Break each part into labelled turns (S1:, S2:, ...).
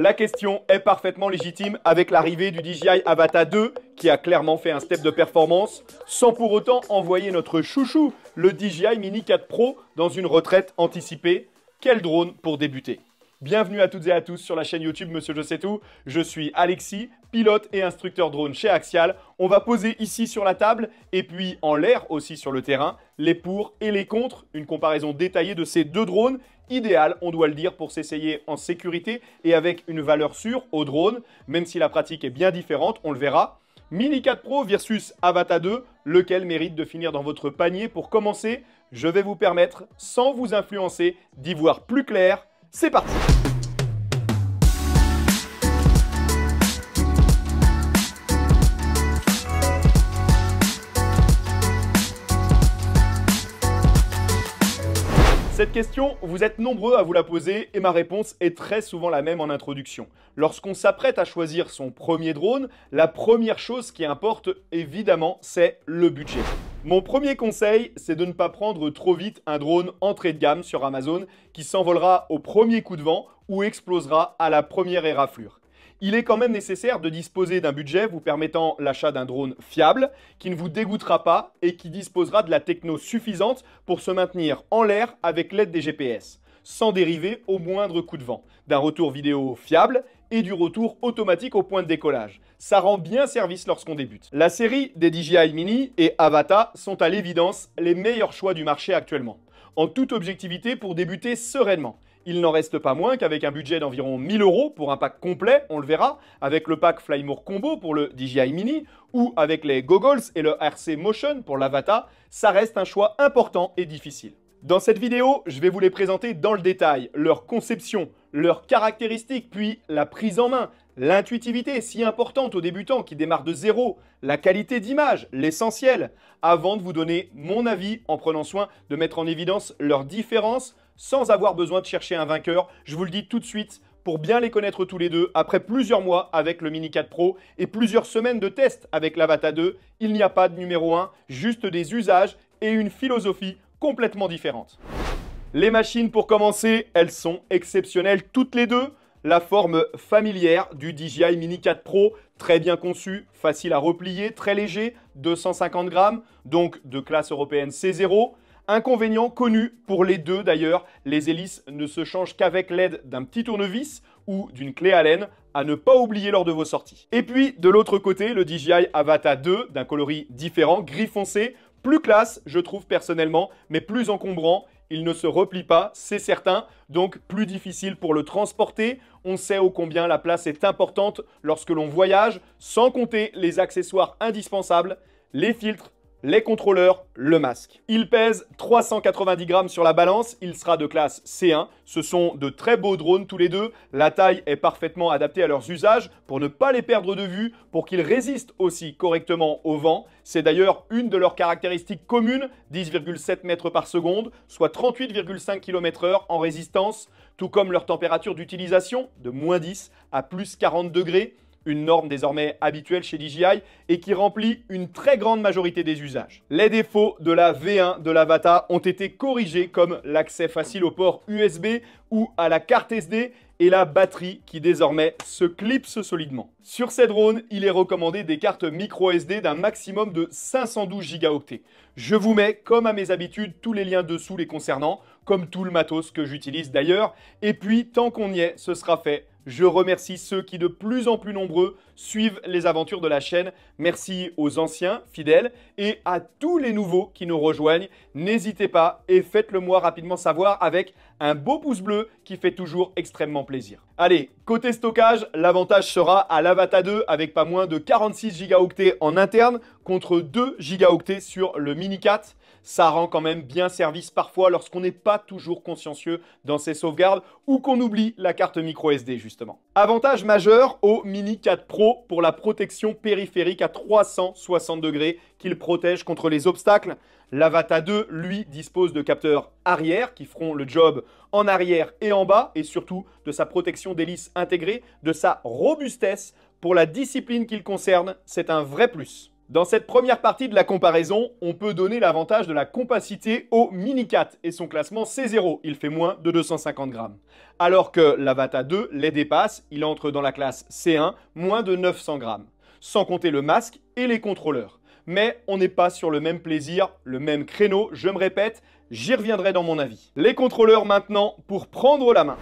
S1: La question est parfaitement légitime avec l'arrivée du DJI Avata 2 qui a clairement fait un step de performance sans pour autant envoyer notre chouchou, le DJI Mini 4 Pro, dans une retraite anticipée. Quel drone pour débuter Bienvenue à toutes et à tous sur la chaîne YouTube Monsieur Je sais tout. Je suis Alexis, pilote et instructeur drone chez Axial. On va poser ici sur la table et puis en l'air aussi sur le terrain les pour et les contre, une comparaison détaillée de ces deux drones. Idéal, on doit le dire, pour s'essayer en sécurité et avec une valeur sûre au drone, même si la pratique est bien différente, on le verra. Mini 4 Pro versus Avata 2, lequel mérite de finir dans votre panier pour commencer Je vais vous permettre, sans vous influencer, d'y voir plus clair. C'est parti Cette question, vous êtes nombreux à vous la poser et ma réponse est très souvent la même en introduction. Lorsqu'on s'apprête à choisir son premier drone, la première chose qui importe évidemment, c'est le budget. Mon premier conseil, c'est de ne pas prendre trop vite un drone entrée de gamme sur Amazon qui s'envolera au premier coup de vent ou explosera à la première éraflure il est quand même nécessaire de disposer d'un budget vous permettant l'achat d'un drone fiable, qui ne vous dégoûtera pas et qui disposera de la techno suffisante pour se maintenir en l'air avec l'aide des GPS, sans dériver au moindre coup de vent, d'un retour vidéo fiable et du retour automatique au point de décollage. Ça rend bien service lorsqu'on débute. La série des DJI Mini et Avata sont à l'évidence les meilleurs choix du marché actuellement. En toute objectivité pour débuter sereinement il n'en reste pas moins qu'avec un budget d'environ 1000 euros pour un pack complet, on le verra, avec le pack Flymore Combo pour le DJI Mini, ou avec les Goggles et le RC Motion pour l'Avata, ça reste un choix important et difficile. Dans cette vidéo, je vais vous les présenter dans le détail, leur conception, leurs caractéristiques, puis la prise en main, l'intuitivité si importante aux débutants qui démarrent de zéro, la qualité d'image, l'essentiel, avant de vous donner mon avis en prenant soin de mettre en évidence leurs différences, sans avoir besoin de chercher un vainqueur. Je vous le dis tout de suite, pour bien les connaître tous les deux, après plusieurs mois avec le Mini 4 Pro et plusieurs semaines de tests avec l'Avata 2, il n'y a pas de numéro 1, juste des usages et une philosophie complètement différente. Les machines, pour commencer, elles sont exceptionnelles toutes les deux. La forme familière du DJI Mini 4 Pro, très bien conçu, facile à replier, très léger, 250 grammes, donc de classe européenne C0. Inconvénient connu pour les deux d'ailleurs, les hélices ne se changent qu'avec l'aide d'un petit tournevis ou d'une clé Allen à ne pas oublier lors de vos sorties. Et puis de l'autre côté, le DJI Avata 2 d'un coloris différent, gris foncé, plus classe je trouve personnellement, mais plus encombrant il ne se replie pas, c'est certain, donc plus difficile pour le transporter. On sait ô combien la place est importante lorsque l'on voyage, sans compter les accessoires indispensables, les filtres, les contrôleurs, le masque. Il pèse 390 grammes sur la balance, il sera de classe C1. Ce sont de très beaux drones tous les deux, la taille est parfaitement adaptée à leurs usages pour ne pas les perdre de vue, pour qu'ils résistent aussi correctement au vent. C'est d'ailleurs une de leurs caractéristiques communes, 10,7 mètres par seconde, soit 38,5 km/h en résistance, tout comme leur température d'utilisation de moins 10 à plus 40 degrés une norme désormais habituelle chez DJI et qui remplit une très grande majorité des usages. Les défauts de la V1 de l'Avata ont été corrigés comme l'accès facile au port USB ou à la carte SD et la batterie qui désormais se clipse solidement. Sur ces drones, il est recommandé des cartes micro SD d'un maximum de 512 Go. Je vous mets, comme à mes habitudes, tous les liens dessous les concernant, comme tout le matos que j'utilise d'ailleurs. Et puis, tant qu'on y est, ce sera fait je remercie ceux qui de plus en plus nombreux suivent les aventures de la chaîne. Merci aux anciens fidèles et à tous les nouveaux qui nous rejoignent. N'hésitez pas et faites-le moi rapidement savoir avec un beau pouce bleu qui fait toujours extrêmement plaisir. Allez, côté stockage, l'avantage sera à l'Avata 2 avec pas moins de 46 gigaoctets en interne contre 2 gigaoctets sur le Mini 4 ça rend quand même bien service parfois lorsqu'on n'est pas toujours consciencieux dans ses sauvegardes ou qu'on oublie la carte micro SD justement. Avantage majeur au Mini 4 Pro pour la protection périphérique à 360 degrés qu'il protège contre les obstacles. L'Avata 2, lui, dispose de capteurs arrière qui feront le job en arrière et en bas et surtout de sa protection d'hélice intégrée, de sa robustesse. Pour la discipline qu'il concerne, c'est un vrai plus. Dans cette première partie de la comparaison, on peut donner l'avantage de la compacité au Mini 4 et son classement C0, il fait moins de 250 grammes. Alors que l'Avata 2 les dépasse, il entre dans la classe C1, moins de 900 grammes. Sans compter le masque et les contrôleurs. Mais on n'est pas sur le même plaisir, le même créneau, je me répète, j'y reviendrai dans mon avis. Les contrôleurs maintenant pour prendre la main.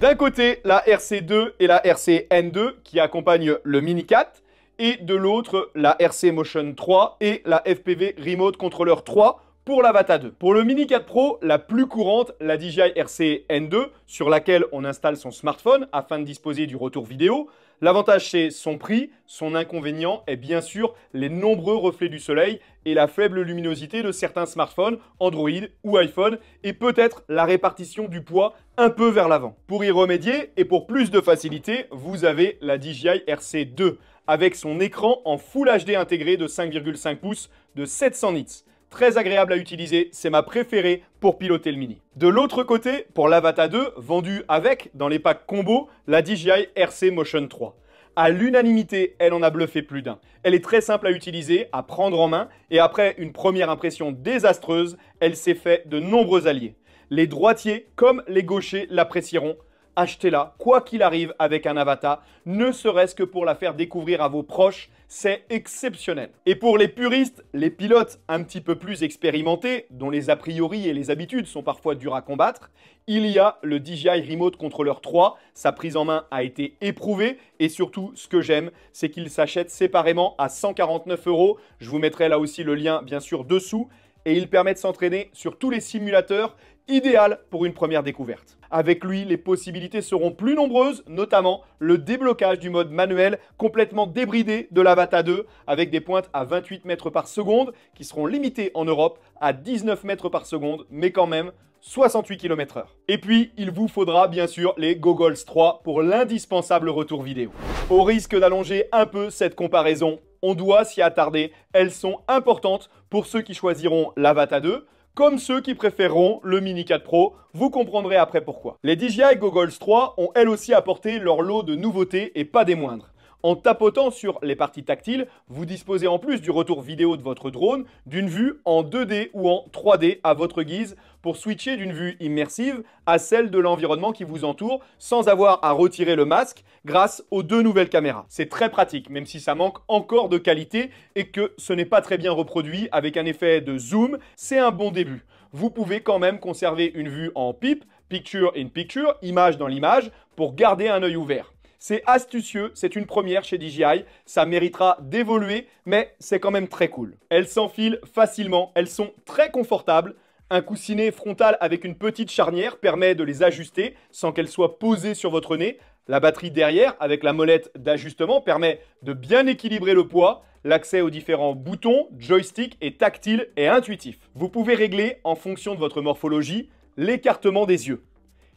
S1: D'un côté, la RC2 et la RCN2 qui accompagnent le Mini 4 et de l'autre la RC Motion 3 et la FPV Remote Controller 3 pour l'Avata 2. Pour le Mini 4 Pro, la plus courante, la DJI RC N2, sur laquelle on installe son smartphone afin de disposer du retour vidéo, L'avantage, c'est son prix. Son inconvénient est bien sûr les nombreux reflets du soleil et la faible luminosité de certains smartphones, Android ou iPhone, et peut-être la répartition du poids un peu vers l'avant. Pour y remédier et pour plus de facilité, vous avez la DJI RC2 avec son écran en Full HD intégré de 5,5 pouces de 700 nits très agréable à utiliser, c'est ma préférée pour piloter le Mini. De l'autre côté, pour l'Avata 2, vendue avec, dans les packs combo, la DJI RC Motion 3. À l'unanimité, elle en a bluffé plus d'un. Elle est très simple à utiliser, à prendre en main, et après une première impression désastreuse, elle s'est fait de nombreux alliés. Les droitiers comme les gauchers l'apprécieront, achetez-la, quoi qu'il arrive, avec un avatar, ne serait-ce que pour la faire découvrir à vos proches, c'est exceptionnel. Et pour les puristes, les pilotes un petit peu plus expérimentés, dont les a priori et les habitudes sont parfois durs à combattre, il y a le DJI Remote Controller 3, sa prise en main a été éprouvée, et surtout, ce que j'aime, c'est qu'il s'achète séparément à 149 euros, je vous mettrai là aussi le lien bien sûr dessous, et il permet de s'entraîner sur tous les simulateurs idéal pour une première découverte. Avec lui, les possibilités seront plus nombreuses, notamment le déblocage du mode manuel complètement débridé de l'Avata 2 avec des pointes à 28 mètres par seconde qui seront limitées en Europe à 19 mètres par seconde, mais quand même 68 km/h. Et puis, il vous faudra bien sûr les GoGols 3 pour l'indispensable retour vidéo. Au risque d'allonger un peu cette comparaison, on doit s'y attarder, elles sont importantes pour ceux qui choisiront l'Avata 2, comme ceux qui préféreront le Mini 4 Pro. Vous comprendrez après pourquoi. Les DJI Goggles 3 ont elles aussi apporté leur lot de nouveautés et pas des moindres. En tapotant sur les parties tactiles, vous disposez en plus du retour vidéo de votre drone d'une vue en 2D ou en 3D à votre guise pour switcher d'une vue immersive à celle de l'environnement qui vous entoure sans avoir à retirer le masque grâce aux deux nouvelles caméras. C'est très pratique même si ça manque encore de qualité et que ce n'est pas très bien reproduit avec un effet de zoom, c'est un bon début. Vous pouvez quand même conserver une vue en pipe, picture in picture, image dans l'image, pour garder un œil ouvert. C'est astucieux, c'est une première chez DJI, ça méritera d'évoluer, mais c'est quand même très cool. Elles s'enfilent facilement, elles sont très confortables, un coussinet frontal avec une petite charnière permet de les ajuster sans qu'elles soient posées sur votre nez. La batterie derrière, avec la molette d'ajustement, permet de bien équilibrer le poids. L'accès aux différents boutons, joystick est tactile et intuitif. Vous pouvez régler, en fonction de votre morphologie, l'écartement des yeux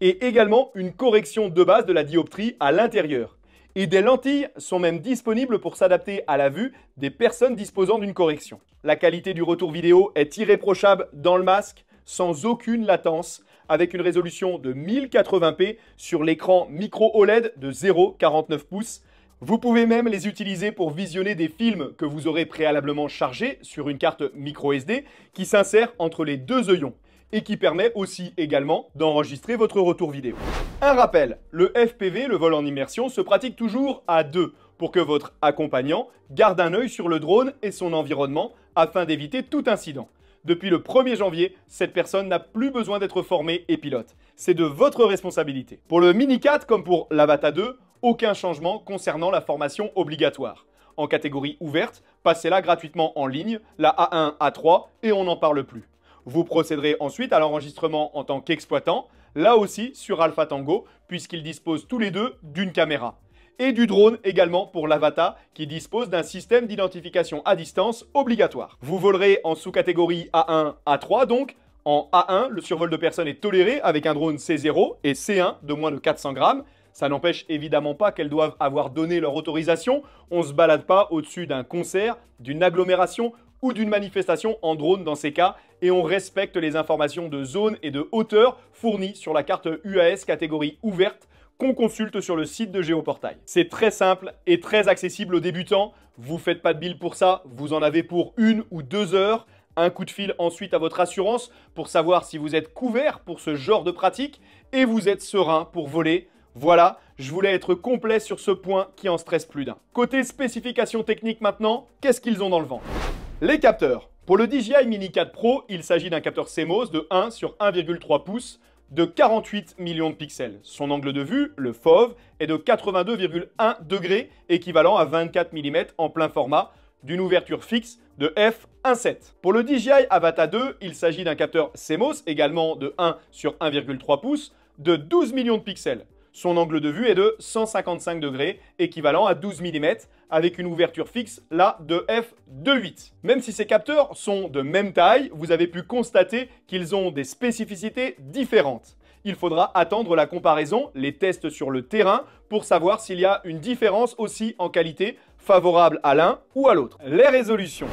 S1: et également une correction de base de la dioptrie à l'intérieur. Et des lentilles sont même disponibles pour s'adapter à la vue des personnes disposant d'une correction. La qualité du retour vidéo est irréprochable dans le masque, sans aucune latence, avec une résolution de 1080p sur l'écran micro OLED de 0,49 pouces. Vous pouvez même les utiliser pour visionner des films que vous aurez préalablement chargés sur une carte micro SD qui s'insère entre les deux œillons et qui permet aussi également d'enregistrer votre retour vidéo. Un rappel, le FPV, le vol en immersion, se pratique toujours à deux pour que votre accompagnant garde un œil sur le drone et son environnement afin d'éviter tout incident. Depuis le 1er janvier, cette personne n'a plus besoin d'être formée et pilote. C'est de votre responsabilité. Pour le Mini 4 comme pour l'Avata 2, aucun changement concernant la formation obligatoire. En catégorie ouverte, passez-la gratuitement en ligne, la A1, A3, et on n'en parle plus. Vous procéderez ensuite à l'enregistrement en tant qu'exploitant, là aussi sur Alpha Tango, puisqu'ils disposent tous les deux d'une caméra. Et du drone également pour l'Avata, qui dispose d'un système d'identification à distance obligatoire. Vous volerez en sous-catégorie A1, A3 donc, en A1, le survol de personnes est toléré avec un drone C0 et C1 de moins de 400 grammes. Ça n'empêche évidemment pas qu'elles doivent avoir donné leur autorisation. On ne se balade pas au-dessus d'un concert, d'une agglomération d'une manifestation en drone dans ces cas, et on respecte les informations de zone et de hauteur fournies sur la carte UAS catégorie ouverte qu'on consulte sur le site de Géoportail. C'est très simple et très accessible aux débutants. Vous faites pas de bill pour ça, vous en avez pour une ou deux heures. Un coup de fil ensuite à votre assurance pour savoir si vous êtes couvert pour ce genre de pratique et vous êtes serein pour voler. Voilà, je voulais être complet sur ce point qui en stresse plus d'un. Côté spécifications techniques maintenant, qu'est-ce qu'ils ont dans le vent les capteurs. Pour le DJI Mini 4 Pro, il s'agit d'un capteur CMOS de 1 sur 1,3 pouces de 48 millions de pixels. Son angle de vue, le FOV, est de 82,1 degrés, équivalent à 24 mm en plein format, d'une ouverture fixe de f1.7. Pour le DJI Avata 2, il s'agit d'un capteur CMOS également de 1 sur 1,3 pouces de 12 millions de pixels. Son angle de vue est de 155 degrés, équivalent à 12 mm, avec une ouverture fixe, là, de f2.8. Même si ces capteurs sont de même taille, vous avez pu constater qu'ils ont des spécificités différentes. Il faudra attendre la comparaison, les tests sur le terrain, pour savoir s'il y a une différence aussi en qualité favorable à l'un ou à l'autre. Les résolutions.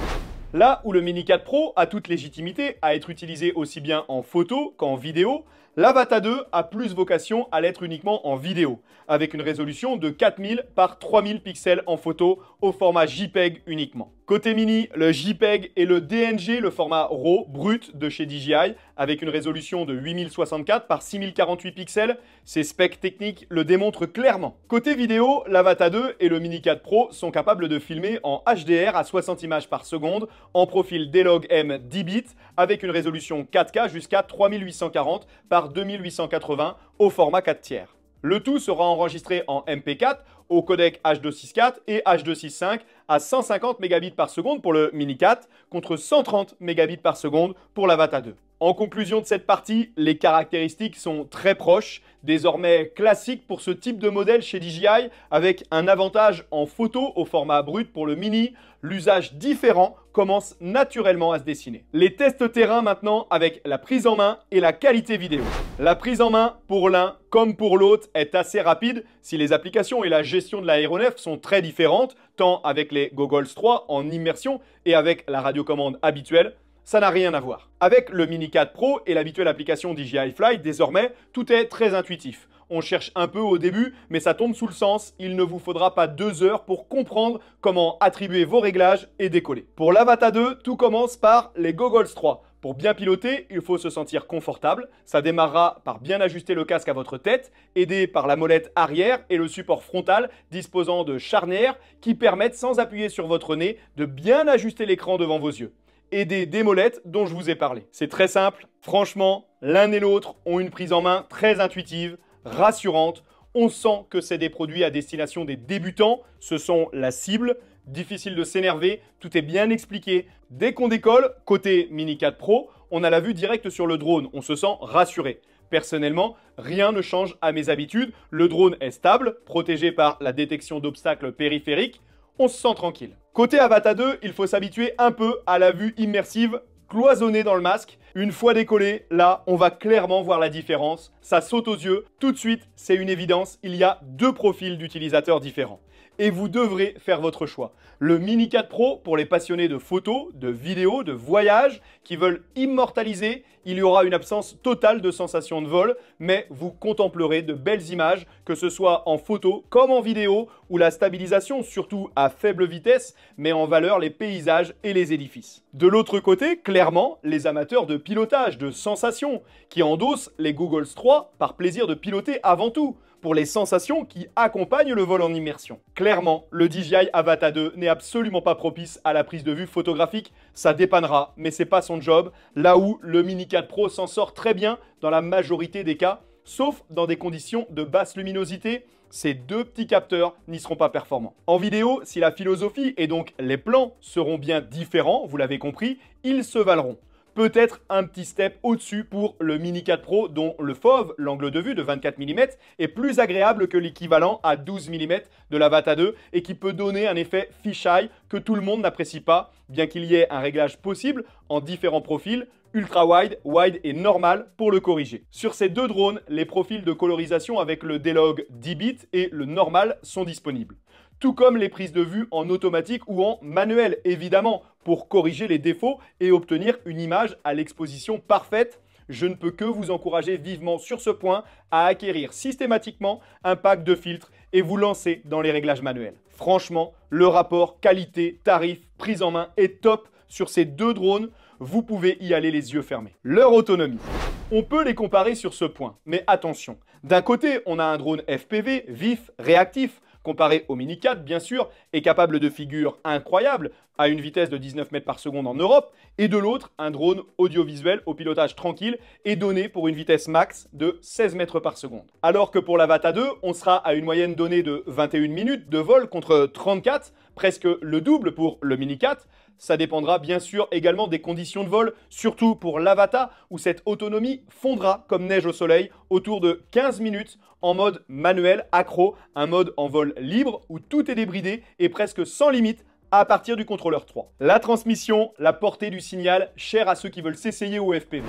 S1: Là où le Mini 4 Pro a toute légitimité à être utilisé aussi bien en photo qu'en vidéo, l'Avata 2 a plus vocation à l'être uniquement en vidéo, avec une résolution de 4000 par 3000 pixels en photo au format JPEG uniquement. Côté mini, le JPEG et le DNG, le format RAW brut de chez DJI, avec une résolution de 8064 par 6048 pixels, ces specs techniques le démontrent clairement. Côté vidéo, l'Avata 2 et le Mini 4 Pro sont capables de filmer en HDR à 60 images par seconde, en profil D-Log M 10 bits, avec une résolution 4K jusqu'à 3840 par 2880 au format 4 tiers. Le tout sera enregistré en MP4 au codec H264 et H265 à 150 Mbps pour le Mini 4 contre 130 Mbps pour l'Avata 2. En conclusion de cette partie, les caractéristiques sont très proches, désormais classiques pour ce type de modèle chez DJI, avec un avantage en photo au format brut pour le mini, l'usage différent commence naturellement à se dessiner. Les tests terrain maintenant avec la prise en main et la qualité vidéo. La prise en main pour l'un comme pour l'autre est assez rapide si les applications et la gestion de l'aéronef sont très différentes, tant avec les Goggles 3 en immersion et avec la radiocommande habituelle ça n'a rien à voir. Avec le Mini 4 Pro et l'habituelle application DJI Fly, désormais, tout est très intuitif. On cherche un peu au début, mais ça tombe sous le sens. Il ne vous faudra pas deux heures pour comprendre comment attribuer vos réglages et décoller. Pour l'Avata 2, tout commence par les Goggles 3. Pour bien piloter, il faut se sentir confortable. Ça démarrera par bien ajuster le casque à votre tête, aidé par la molette arrière et le support frontal disposant de charnières qui permettent sans appuyer sur votre nez de bien ajuster l'écran devant vos yeux et des démolettes dont je vous ai parlé. C'est très simple, franchement, l'un et l'autre ont une prise en main très intuitive, rassurante. On sent que c'est des produits à destination des débutants, ce sont la cible, difficile de s'énerver, tout est bien expliqué. Dès qu'on décolle, côté Mini 4 Pro, on a la vue directe sur le drone, on se sent rassuré. Personnellement, rien ne change à mes habitudes, le drone est stable, protégé par la détection d'obstacles périphériques, on se sent tranquille. Côté avatar 2, il faut s'habituer un peu à la vue immersive cloisonnée dans le masque, une fois décollé, là, on va clairement voir la différence. Ça saute aux yeux. Tout de suite, c'est une évidence. Il y a deux profils d'utilisateurs différents. Et vous devrez faire votre choix. Le Mini 4 Pro pour les passionnés de photos, de vidéos, de voyages, qui veulent immortaliser, il y aura une absence totale de sensation de vol, mais vous contemplerez de belles images, que ce soit en photo comme en vidéo, où la stabilisation, surtout à faible vitesse, met en valeur les paysages et les édifices. De l'autre côté, clairement, les amateurs de pilotage, de sensations qui endosse les Googles 3 par plaisir de piloter avant tout, pour les sensations qui accompagnent le vol en immersion. Clairement, le DJI Avata 2 n'est absolument pas propice à la prise de vue photographique, ça dépannera, mais c'est pas son job, là où le Mini 4 Pro s'en sort très bien dans la majorité des cas, sauf dans des conditions de basse luminosité, ces deux petits capteurs n'y seront pas performants. En vidéo, si la philosophie et donc les plans seront bien différents, vous l'avez compris, ils se valeront peut-être un petit step au-dessus pour le Mini 4 Pro dont le fauve, l'angle de vue de 24 mm, est plus agréable que l'équivalent à 12 mm de la Vata 2 et qui peut donner un effet fisheye que tout le monde n'apprécie pas, bien qu'il y ait un réglage possible en différents profils, ultra wide, wide et normal pour le corriger. Sur ces deux drones, les profils de colorisation avec le D-Log 10 bits et le normal sont disponibles tout comme les prises de vue en automatique ou en manuel, évidemment, pour corriger les défauts et obtenir une image à l'exposition parfaite. Je ne peux que vous encourager vivement sur ce point à acquérir systématiquement un pack de filtres et vous lancer dans les réglages manuels. Franchement, le rapport qualité, tarif, prise en main est top sur ces deux drones. Vous pouvez y aller les yeux fermés. Leur autonomie. On peut les comparer sur ce point, mais attention. D'un côté, on a un drone FPV, vif, réactif, comparé au Mini 4 bien sûr, est capable de figures incroyables à une vitesse de 19 mètres par seconde en Europe, et de l'autre, un drone audiovisuel au pilotage tranquille est donné pour une vitesse max de 16 mètres par seconde. Alors que pour la Vata 2, on sera à une moyenne donnée de 21 minutes de vol contre 34, presque le double pour le Mini 4, ça dépendra bien sûr également des conditions de vol, surtout pour l'Avata, où cette autonomie fondra comme neige au soleil autour de 15 minutes en mode manuel, accro, un mode en vol libre où tout est débridé et presque sans limite à partir du contrôleur 3. La transmission, la portée du signal, chère à ceux qui veulent s'essayer au FPV.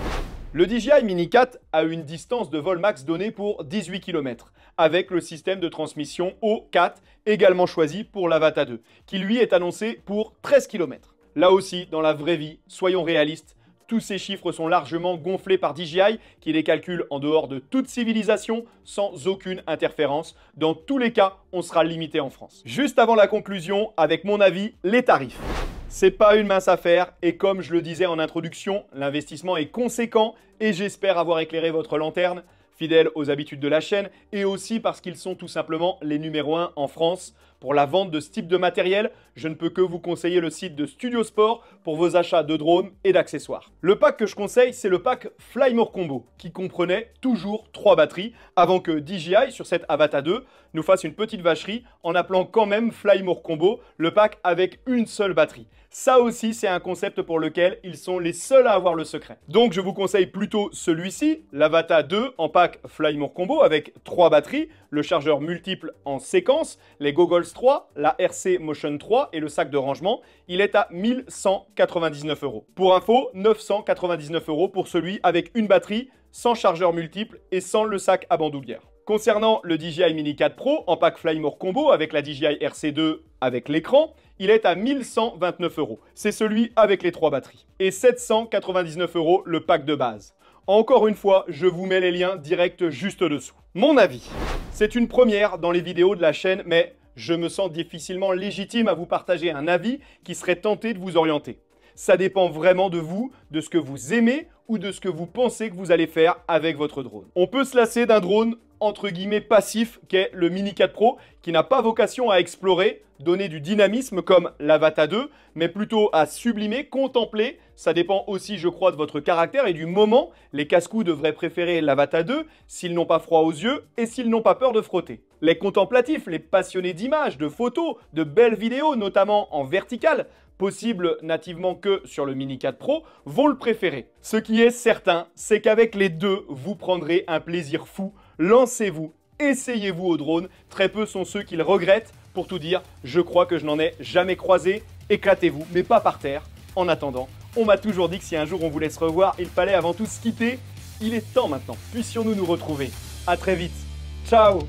S1: Le DJI Mini 4 a une distance de vol max donnée pour 18 km, avec le système de transmission O4, également choisi pour l'Avata 2, qui lui est annoncé pour 13 km. Là aussi, dans la vraie vie, soyons réalistes, tous ces chiffres sont largement gonflés par DJI, qui les calcule en dehors de toute civilisation, sans aucune interférence. Dans tous les cas, on sera limité en France. Juste avant la conclusion, avec mon avis, les tarifs. C'est pas une mince affaire, et comme je le disais en introduction, l'investissement est conséquent, et j'espère avoir éclairé votre lanterne, fidèle aux habitudes de la chaîne, et aussi parce qu'ils sont tout simplement les numéros 1 en France. Pour la vente de ce type de matériel, je ne peux que vous conseiller le site de Studio Sport pour vos achats de drones et d'accessoires. Le pack que je conseille, c'est le pack Flymore Combo, qui comprenait toujours 3 batteries, avant que DJI, sur cette Avata 2, nous fasse une petite vacherie en appelant quand même Flymore Combo le pack avec une seule batterie. Ça aussi, c'est un concept pour lequel ils sont les seuls à avoir le secret. Donc, je vous conseille plutôt celui-ci, l'Avata 2 en pack Flymore Combo avec 3 batteries, le chargeur multiple en séquence, les goggles la RC Motion 3 et le sac de rangement, il est à 1199 euros. Pour info, 999 euros pour celui avec une batterie, sans chargeur multiple et sans le sac à bandoulière. Concernant le DJI Mini 4 Pro en pack Flymore Combo avec la DJI RC2 avec l'écran, il est à 1129 euros. C'est celui avec les trois batteries. Et 799 euros le pack de base. Encore une fois, je vous mets les liens directs juste dessous. Mon avis, c'est une première dans les vidéos de la chaîne, mais je me sens difficilement légitime à vous partager un avis qui serait tenté de vous orienter. Ça dépend vraiment de vous, de ce que vous aimez ou de ce que vous pensez que vous allez faire avec votre drone. On peut se lasser d'un drone entre guillemets passif qu'est le Mini 4 Pro, qui n'a pas vocation à explorer, donner du dynamisme comme l'Avata 2, mais plutôt à sublimer, contempler. Ça dépend aussi, je crois, de votre caractère et du moment. Les casse-cou devraient préférer l'Avata 2 s'ils n'ont pas froid aux yeux et s'ils n'ont pas peur de frotter. Les contemplatifs, les passionnés d'images, de photos, de belles vidéos, notamment en verticale, possible nativement que sur le Mini 4 Pro, vont le préférer. Ce qui est certain, c'est qu'avec les deux, vous prendrez un plaisir fou lancez-vous, essayez-vous au drone. Très peu sont ceux qui le regrettent. Pour tout dire, je crois que je n'en ai jamais croisé. Éclatez-vous, mais pas par terre. En attendant, on m'a toujours dit que si un jour on vous laisse revoir, il fallait avant tout se quitter. Il est temps maintenant, puissions-nous nous retrouver. A très vite. Ciao